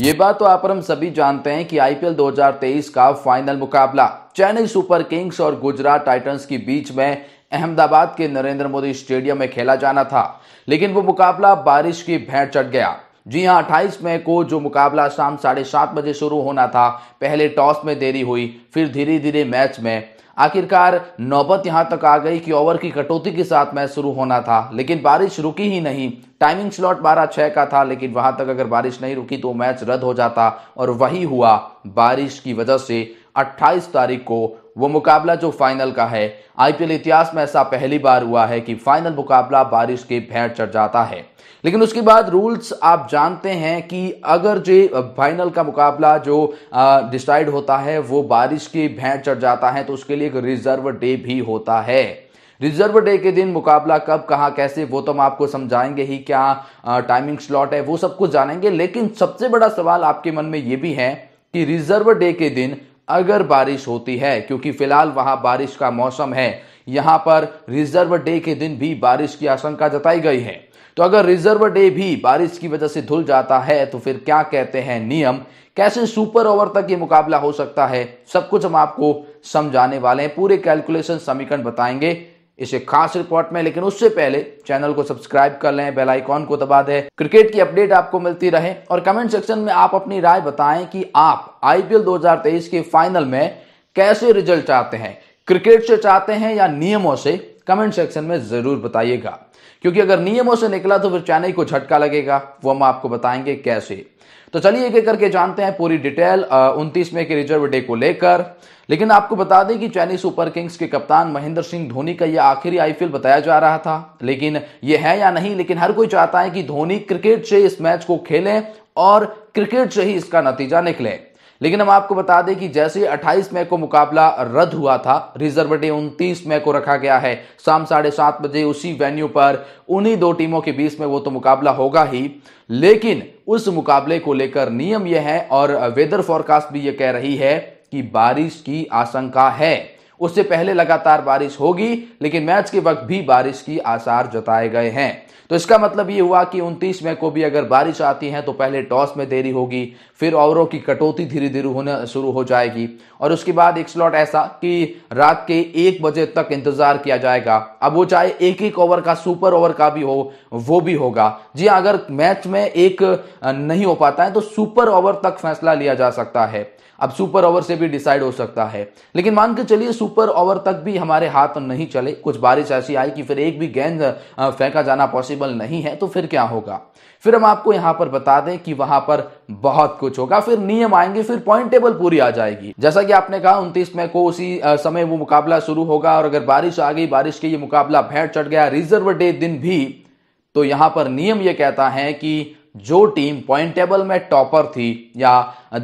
ये बात तो आप हम सभी जानते हैं कि आईपीएल 2023 का फाइनल मुकाबला चेन्नई सुपर किंग्स और गुजरात टाइटंस के बीच में अहमदाबाद के नरेंद्र मोदी स्टेडियम में खेला जाना था लेकिन वो मुकाबला बारिश की भेंट चढ़ गया जी हां 28 मई को जो मुकाबला शाम साढ़े सात बजे शुरू होना था पहले टॉस में देरी हुई फिर धीरे धीरे मैच में आखिरकार नौबत यहां तक आ गई कि ओवर की कटौती के साथ मैच शुरू होना था लेकिन बारिश रुकी ही नहीं टाइमिंग स्लॉट बारह छह का था लेकिन वहां तक अगर बारिश नहीं रुकी तो मैच रद्द हो जाता और वही हुआ बारिश की वजह से 28 तारीख को वो मुकाबला जो फाइनल का है आईपीएल इतिहास में ऐसा पहली बार हुआ है कि फाइनल मुकाबला बारिश के भेंट चढ़ जाता है लेकिन उसके बाद रूल्स आप जानते हैं कि अगर जो फाइनल का मुकाबला जो डिसाइड होता है वो बारिश की भेंट चढ़ जाता है तो उसके लिए एक रिजर्व डे भी होता है रिजर्व डे के दिन मुकाबला कब कहाँ कैसे वो तो हम आपको समझाएंगे ही क्या टाइमिंग स्लॉट है वो सब कुछ जानेंगे लेकिन सबसे बड़ा सवाल आपके मन में ये भी है कि रिजर्व डे के दिन अगर बारिश होती है क्योंकि फिलहाल वहां बारिश का मौसम है यहां पर रिजर्व डे के दिन भी बारिश की आशंका जताई गई है तो अगर रिजर्व डे भी बारिश की वजह से धुल जाता है तो फिर क्या कहते हैं नियम कैसे सुपर ओवर तक ये मुकाबला हो सकता है सब कुछ हम आपको समझाने वाले हैं पूरे कैलकुलेशन समीकरण बताएंगे इसे खास रिपोर्ट में लेकिन उससे पहले चैनल को सब्सक्राइब कर लें बेल आइकॉन को दबा दें क्रिकेट की अपडेट आपको मिलती रहे और कमेंट सेक्शन में आप अपनी राय बताएं कि आप आईपीएल 2023 के फाइनल में कैसे रिजल्ट चाहते हैं क्रिकेट से चाहते हैं या नियमों से कमेंट सेक्शन में जरूर बताइएगा क्योंकि अगर नियमों से निकला तो फिर चेन्नई को झटका लगेगा वो हम आपको बताएंगे कैसे तो चलिए एक एक करके जानते हैं पूरी डिटेल उनतीस मई के रिजर्व डे को लेकर लेकिन आपको बता दें कि चेन्नई सुपर किंग्स के कप्तान महेंद्र सिंह धोनी का यह आखिरी आईपीएल बताया जा रहा था लेकिन यह है या नहीं लेकिन हर कोई चाहता है कि धोनी क्रिकेट से इस मैच को खेलें और क्रिकेट से ही इसका नतीजा निकले लेकिन हम आपको बता दें कि जैसे 28 मई को मुकाबला रद्द हुआ था रिजर्व डे 29 मई को रखा गया है शाम साढ़े सात बजे उसी वेन्यू पर उन्हीं दो टीमों के बीच में वो तो मुकाबला होगा ही लेकिन उस मुकाबले को लेकर नियम यह है और वेदर फोरकास्ट भी यह कह रही है कि बारिश की आशंका है उससे पहले लगातार बारिश होगी लेकिन मैच के वक्त भी बारिश की आसार जताए गए हैं तो इसका मतलब ये हुआ कि उनतीस मई को भी अगर बारिश आती है तो पहले टॉस में देरी होगी फिर ओवरों की कटौती धीरे धीरे होने शुरू हो जाएगी और उसके बाद एक स्लॉट ऐसा कि रात के एक बजे तक इंतजार किया जाएगा अब वो चाहे एक एक ओवर का सुपर ओवर का भी हो वो भी होगा जी हाँ, अगर मैच में एक नहीं हो पाता है तो सुपर ओवर तक फैसला लिया जा सकता है अब सुपर ओवर से भी डिसाइड हो सकता है लेकिन मान के चलिए सुपर सुपर ओवर तक भी हमारे हाथ नहीं चले कुछ बारिश ऐसी आई कि फिर एक भी गेंद फेंका जाना पॉसिबल नहीं है तो फिर क्या होगा फिर हम आपको यहां पर बता दें कि वहां पर बहुत कुछ होगा फिर नियम आएंगे फिर पॉइंट टेबल पूरी आ जाएगी जैसा कि आपने कहा उन्तीस मई को उसी समय वो मुकाबला शुरू होगा और अगर बारिश आ गई बारिश के ये मुकाबला भेंट चढ़ गया रिजर्व डे दिन भी तो यहां पर नियम यह कहता है कि जो टीम पॉइंट टेबल में टॉपर थी या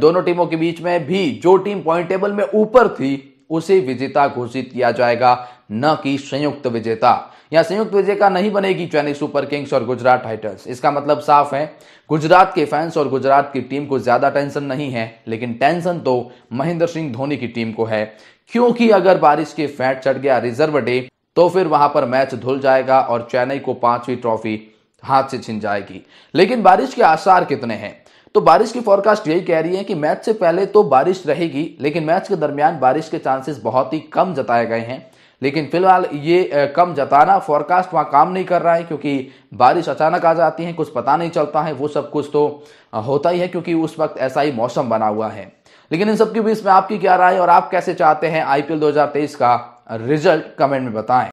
दोनों टीमों के बीच में भी जो टीम पॉइंट टेबल में ऊपर थी उसे विजेता घोषित किया जाएगा न कि संयुक्त विजेता या संयुक्त विजेता नहीं बनेगी चेन्नई सुपर किंग्स और गुजरात टाइटंस इसका मतलब साफ है गुजरात के फैंस और गुजरात की टीम को ज्यादा टेंशन नहीं है लेकिन टेंशन तो महेंद्र सिंह धोनी की टीम को है क्योंकि अगर बारिश के फैट चढ़ गया रिजर्व डे तो फिर वहां पर मैच धुल जाएगा और चेन्नई को पांचवी ट्रॉफी हाथ से छिन जाएगी लेकिन बारिश के आसार कितने हैं तो बारिश की फोरकास्ट यही कह रही है कि मैच से पहले तो बारिश रहेगी लेकिन मैच के दरमियान बारिश के चांसेस बहुत ही कम जताए गए हैं लेकिन फिलहाल ये कम जताना फॉरकास्ट वहां काम नहीं कर रहा है क्योंकि बारिश अचानक आ जाती है कुछ पता नहीं चलता है वो सब कुछ तो होता ही है क्योंकि उस वक्त ऐसा ही मौसम बना हुआ है लेकिन इन सबके बीच में आपकी क्या राय और आप कैसे चाहते हैं आईपीएल 2023 का रिजल्ट कमेंट में बताएं